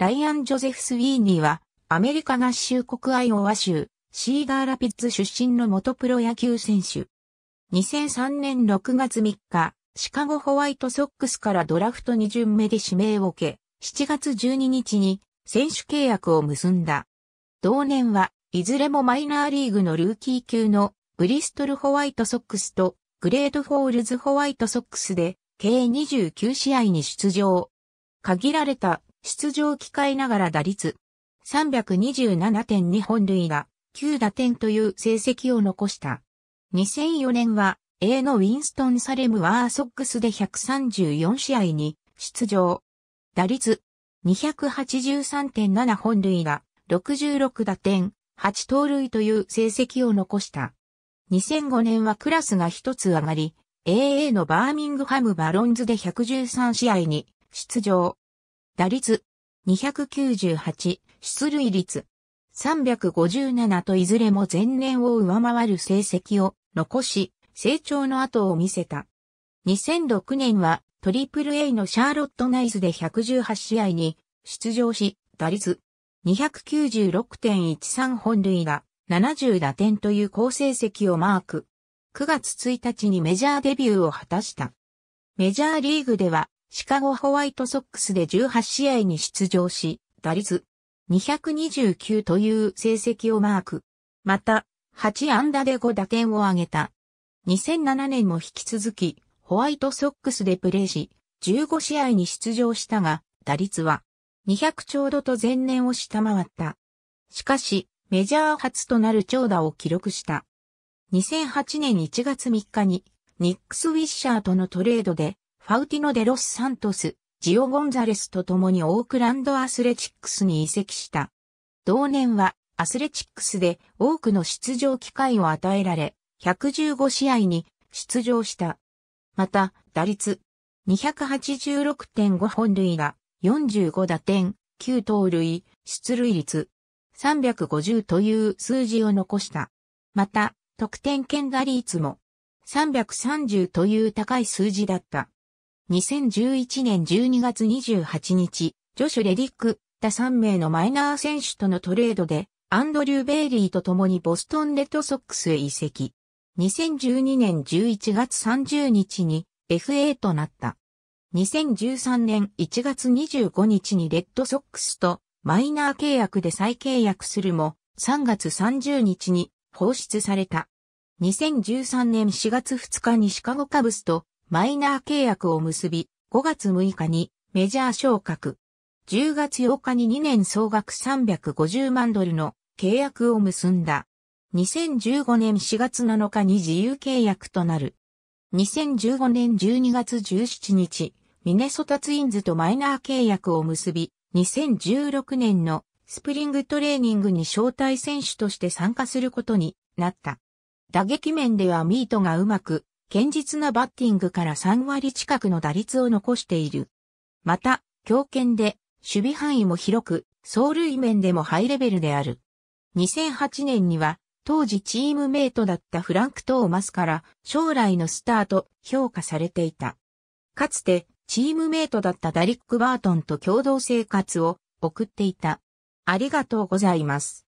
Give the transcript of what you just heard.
ライアン・ジョゼフ・スウィーニーは、アメリカ合衆国アイオワ州、シーガーラピッツ出身の元プロ野球選手。2003年6月3日、シカゴホワイトソックスからドラフト2巡目で指名を受け、7月12日に選手契約を結んだ。同年はいずれもマイナーリーグのルーキー級のブリストルホワイトソックスとグレートホールズホワイトソックスで計29試合に出場。限られた出場機会ながら打率327.2本塁打、9打点という成績を残した。2004年は A のウィンストン・サレム・ワーソックスで134試合に出場。打率283.7本塁打、66打点、8盗塁という成績を残した。2005年はクラスが一つ上がり、AA のバーミングハム・バロンズで113試合に出場。打率298、出塁率357といずれも前年を上回る成績を残し、成長の後を見せた。2006年はトリプル a のシャーロットナイズで118試合に出場し、打率296.13本塁打70打点という好成績をマーク。9月1日にメジャーデビューを果たした。メジャーリーグではシカゴホワイトソックスで18試合に出場し、打率229という成績をマーク。また、8安打で5打点を挙げた。2007年も引き続き、ホワイトソックスでプレーし、15試合に出場したが、打率は200ちょうどと前年を下回った。しかし、メジャー初となる長打を記録した。2008年1月3日に、ニックス・ウィッシャーとのトレードで、ファウティノ・デロス・サントス、ジオ・ゴンザレスと共にオークランド・アスレチックスに移籍した。同年はアスレチックスで多くの出場機会を与えられ、115試合に出場した。また、打率286.5本塁打、45打点、9盗塁、出塁率350という数字を残した。また、得点圏打率も330という高い数字だった。2011年12月28日、ジョシュ・レディック、他3名のマイナー選手とのトレードで、アンドリュー・ベイリーと共にボストン・レッドソックスへ移籍。2012年11月30日に FA となった。2013年1月25日にレッドソックスとマイナー契約で再契約するも3月30日に放出された。2013年4月2日にシカゴカブスとマイナー契約を結び、5月6日にメジャー昇格。10月8日に2年総額350万ドルの契約を結んだ。2015年4月7日に自由契約となる。2015年12月17日、ミネソタツインズとマイナー契約を結び、2016年のスプリングトレーニングに招待選手として参加することになった。打撃面ではミートがうまく堅実なバッティングから3割近くの打率を残している。また、強肩で、守備範囲も広く、走塁面でもハイレベルである。2008年には、当時チームメイトだったフランク・トーマスから将来のスターと評価されていた。かつてチームメイトだったダリック・バートンと共同生活を送っていた。ありがとうございます。